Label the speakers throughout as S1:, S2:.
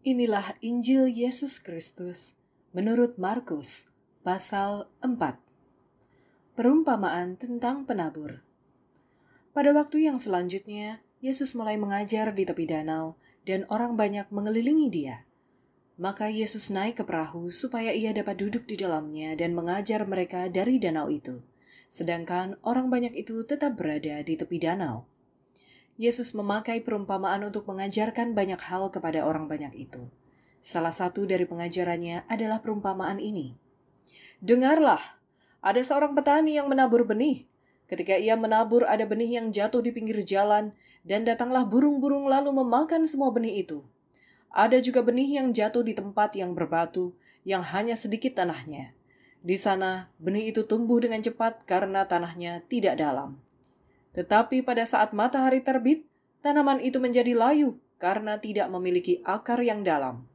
S1: Inilah Injil Yesus Kristus menurut Markus pasal 4. Perumpamaan tentang penabur. Pada waktu yang selanjutnya, Yesus mulai mengajar di tepi danau dan orang banyak mengelilingi dia. Maka Yesus naik ke perahu supaya ia dapat duduk di dalamnya dan mengajar mereka dari danau itu. Sedangkan orang banyak itu tetap berada di tepi danau. Yesus memakai perumpamaan untuk mengajarkan banyak hal kepada orang banyak itu. Salah satu dari pengajarannya adalah perumpamaan ini. Dengarlah, ada seorang petani yang menabur benih. Ketika ia menabur, ada benih yang jatuh di pinggir jalan, dan datanglah burung-burung lalu memakan semua benih itu. Ada juga benih yang jatuh di tempat yang berbatu, yang hanya sedikit tanahnya. Di sana, benih itu tumbuh dengan cepat karena tanahnya tidak dalam. Tetapi pada saat matahari terbit, tanaman itu menjadi layu karena tidak memiliki akar yang dalam.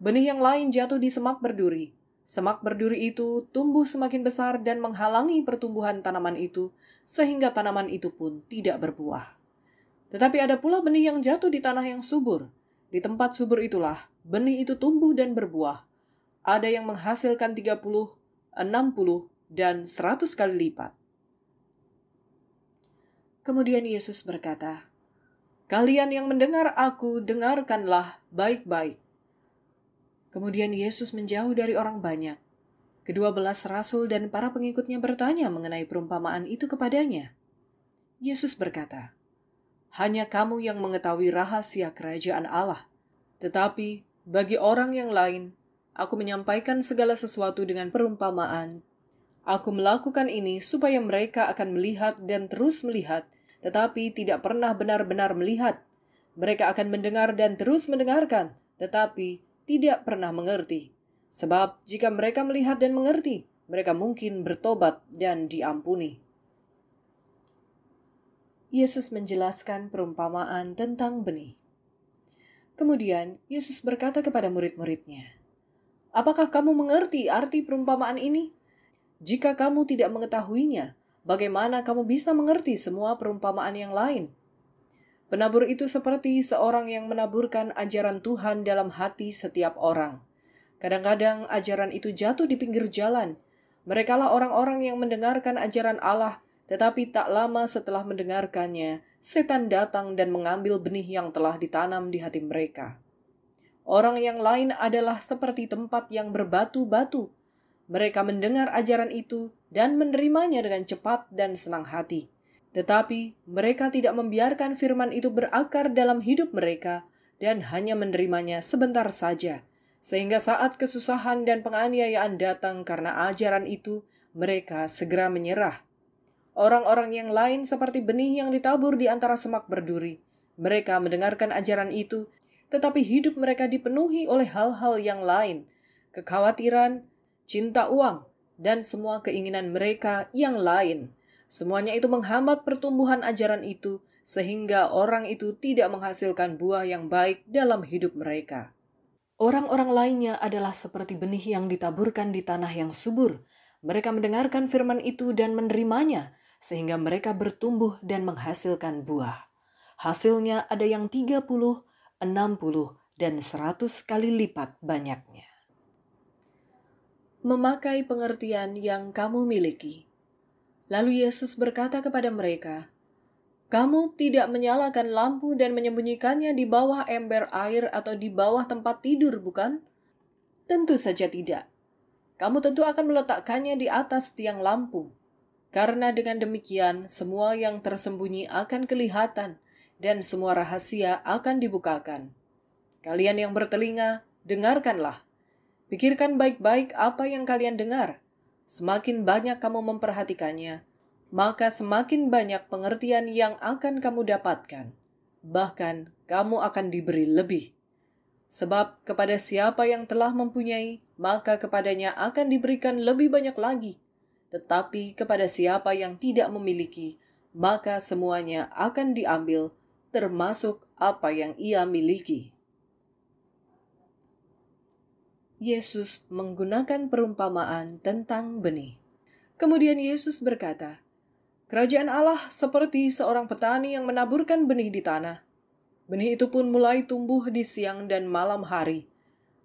S1: Benih yang lain jatuh di semak berduri. Semak berduri itu tumbuh semakin besar dan menghalangi pertumbuhan tanaman itu, sehingga tanaman itu pun tidak berbuah. Tetapi ada pula benih yang jatuh di tanah yang subur. Di tempat subur itulah benih itu tumbuh dan berbuah. Ada yang menghasilkan 30, 60, dan 100 kali lipat. Kemudian Yesus berkata, "Kalian yang mendengar Aku, dengarkanlah baik-baik." Kemudian Yesus menjauh dari orang banyak. Kedua belas rasul dan para pengikutnya bertanya mengenai perumpamaan itu kepadanya. Yesus berkata, "Hanya kamu yang mengetahui rahasia kerajaan Allah, tetapi bagi orang yang lain, Aku menyampaikan segala sesuatu dengan perumpamaan, Aku melakukan ini supaya mereka akan melihat dan terus melihat, tetapi tidak pernah benar-benar melihat. Mereka akan mendengar dan terus mendengarkan, tetapi tidak pernah mengerti. Sebab jika mereka melihat dan mengerti, mereka mungkin bertobat dan diampuni. Yesus menjelaskan perumpamaan tentang benih. Kemudian Yesus berkata kepada murid-muridnya, "Apakah kamu mengerti arti perumpamaan ini?" Jika kamu tidak mengetahuinya, bagaimana kamu bisa mengerti semua perumpamaan yang lain? Penabur itu seperti seorang yang menaburkan ajaran Tuhan dalam hati setiap orang. Kadang-kadang ajaran itu jatuh di pinggir jalan. Merekalah orang-orang yang mendengarkan ajaran Allah, tetapi tak lama setelah mendengarkannya, setan datang dan mengambil benih yang telah ditanam di hati mereka. Orang yang lain adalah seperti tempat yang berbatu-batu, mereka mendengar ajaran itu dan menerimanya dengan cepat dan senang hati. Tetapi mereka tidak membiarkan firman itu berakar dalam hidup mereka dan hanya menerimanya sebentar saja, sehingga saat kesusahan dan penganiayaan datang karena ajaran itu, mereka segera menyerah. Orang-orang yang lain seperti benih yang ditabur di antara semak berduri. Mereka mendengarkan ajaran itu, tetapi hidup mereka dipenuhi oleh hal-hal yang lain. Kekhawatiran, cinta uang, dan semua keinginan mereka yang lain. Semuanya itu menghambat pertumbuhan ajaran itu, sehingga orang itu tidak menghasilkan buah yang baik dalam hidup mereka. Orang-orang lainnya adalah seperti benih yang ditaburkan di tanah yang subur. Mereka mendengarkan firman itu dan menerimanya, sehingga mereka bertumbuh dan menghasilkan buah. Hasilnya ada yang 30, 60, dan 100 kali lipat banyaknya memakai pengertian yang kamu miliki. Lalu Yesus berkata kepada mereka, "Kamu tidak menyalakan lampu dan menyembunyikannya di bawah ember air atau di bawah tempat tidur, bukan? Tentu saja tidak. Kamu tentu akan meletakkannya di atas tiang lampu, karena dengan demikian semua yang tersembunyi akan kelihatan, dan semua rahasia akan dibukakan. Kalian yang bertelinga, dengarkanlah." Pikirkan baik-baik apa yang kalian dengar. Semakin banyak kamu memperhatikannya, maka semakin banyak pengertian yang akan kamu dapatkan. Bahkan, kamu akan diberi lebih. Sebab kepada siapa yang telah mempunyai, maka kepadanya akan diberikan lebih banyak lagi. Tetapi kepada siapa yang tidak memiliki, maka semuanya akan diambil, termasuk apa yang ia miliki. Yesus menggunakan perumpamaan tentang benih. Kemudian Yesus berkata, "Kerajaan Allah seperti seorang petani yang menaburkan benih di tanah. Benih itu pun mulai tumbuh di siang dan malam hari.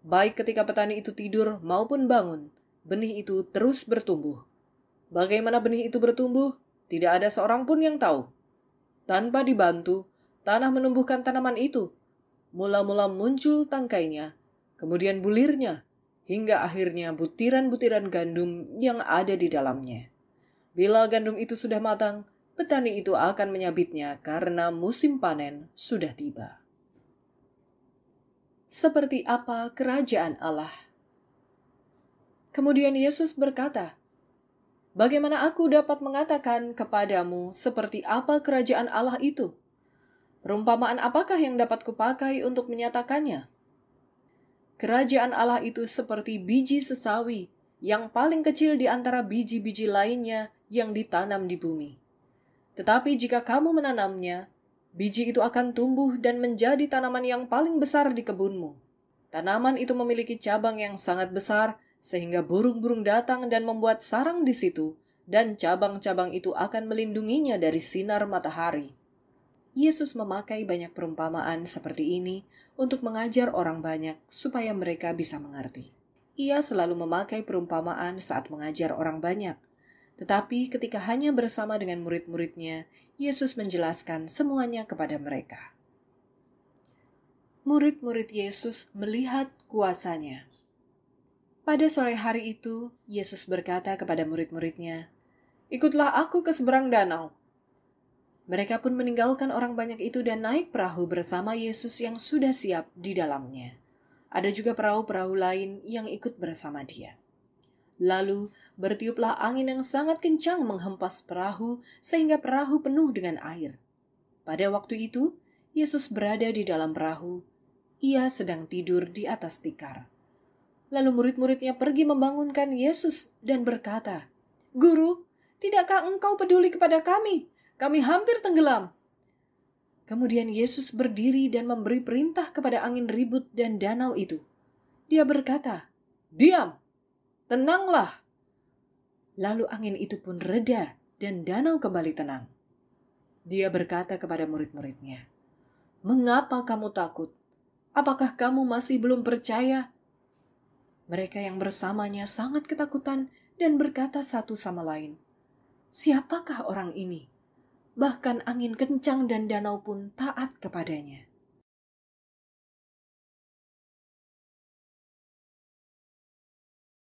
S1: Baik ketika petani itu tidur maupun bangun, benih itu terus bertumbuh. Bagaimana benih itu bertumbuh, tidak ada seorang pun yang tahu. Tanpa dibantu, tanah menumbuhkan tanaman itu. Mula-mula muncul tangkainya." kemudian bulirnya, hingga akhirnya butiran-butiran gandum yang ada di dalamnya. Bila gandum itu sudah matang, petani itu akan menyabitnya karena musim panen sudah tiba. Seperti apa kerajaan Allah? Kemudian Yesus berkata, Bagaimana aku dapat mengatakan kepadamu seperti apa kerajaan Allah itu? Perumpamaan apakah yang dapat kupakai untuk menyatakannya? Kerajaan Allah itu seperti biji sesawi yang paling kecil di antara biji-biji lainnya yang ditanam di bumi. Tetapi jika kamu menanamnya, biji itu akan tumbuh dan menjadi tanaman yang paling besar di kebunmu. Tanaman itu memiliki cabang yang sangat besar sehingga burung-burung datang dan membuat sarang di situ, dan cabang-cabang itu akan melindunginya dari sinar matahari. Yesus memakai banyak perumpamaan seperti ini untuk mengajar orang banyak supaya mereka bisa mengerti. Ia selalu memakai perumpamaan saat mengajar orang banyak. Tetapi ketika hanya bersama dengan murid-muridnya, Yesus menjelaskan semuanya kepada mereka. Murid-murid Yesus melihat kuasanya. Pada sore hari itu, Yesus berkata kepada murid-muridnya, "Ikutlah aku ke seberang danau." Mereka pun meninggalkan orang banyak itu dan naik perahu bersama Yesus yang sudah siap di dalamnya. Ada juga perahu-perahu lain yang ikut bersama dia. Lalu bertiuplah angin yang sangat kencang menghempas perahu sehingga perahu penuh dengan air. Pada waktu itu, Yesus berada di dalam perahu. Ia sedang tidur di atas tikar. Lalu murid-muridnya pergi membangunkan Yesus dan berkata, "Guru, tidakkah engkau peduli kepada kami?" Kami hampir tenggelam. Kemudian Yesus berdiri dan memberi perintah kepada angin ribut dan danau itu. Dia berkata, "Diam, tenanglah." Lalu angin itu pun reda dan danau kembali tenang. Dia berkata kepada murid-muridnya, "Mengapa kamu takut? Apakah kamu masih belum percaya?" Mereka yang bersamanya sangat ketakutan dan berkata satu sama lain, "Siapakah orang ini?" bahkan angin kencang dan danau pun taat kepadanya.